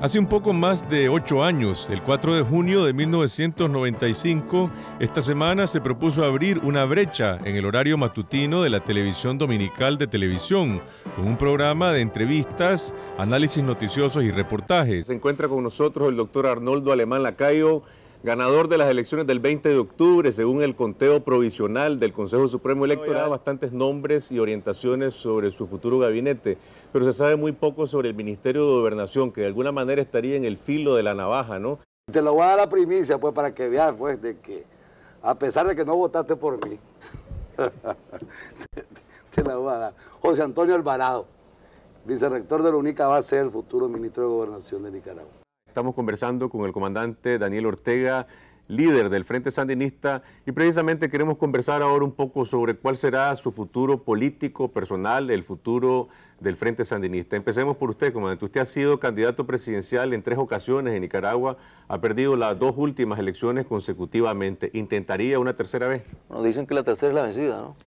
Hace un poco más de ocho años, el 4 de junio de 1995, esta semana se propuso abrir una brecha en el horario matutino de la televisión dominical de televisión, con un programa de entrevistas, análisis noticiosos y reportajes. Se encuentra con nosotros el doctor Arnoldo Alemán Lacayo, ganador de las elecciones del 20 de octubre, según el conteo provisional del Consejo Supremo Electoral, bastantes nombres y orientaciones sobre su futuro gabinete, pero se sabe muy poco sobre el Ministerio de Gobernación, que de alguna manera estaría en el filo de la navaja, ¿no? Te lo voy a dar la primicia, pues, para que veas, pues, de que a pesar de que no votaste por mí, te, la voy a dar. José Antonio Alvarado, vicerrector de la única base el futuro ministro de Gobernación de Nicaragua. Estamos conversando con el comandante Daniel Ortega, líder del Frente Sandinista, y precisamente queremos conversar ahora un poco sobre cuál será su futuro político, personal, el futuro del Frente Sandinista. Empecemos por usted, comandante. Usted ha sido candidato presidencial en tres ocasiones en Nicaragua, ha perdido las dos últimas elecciones consecutivamente. ¿Intentaría una tercera vez? Bueno, dicen que la tercera es la vencida, ¿no?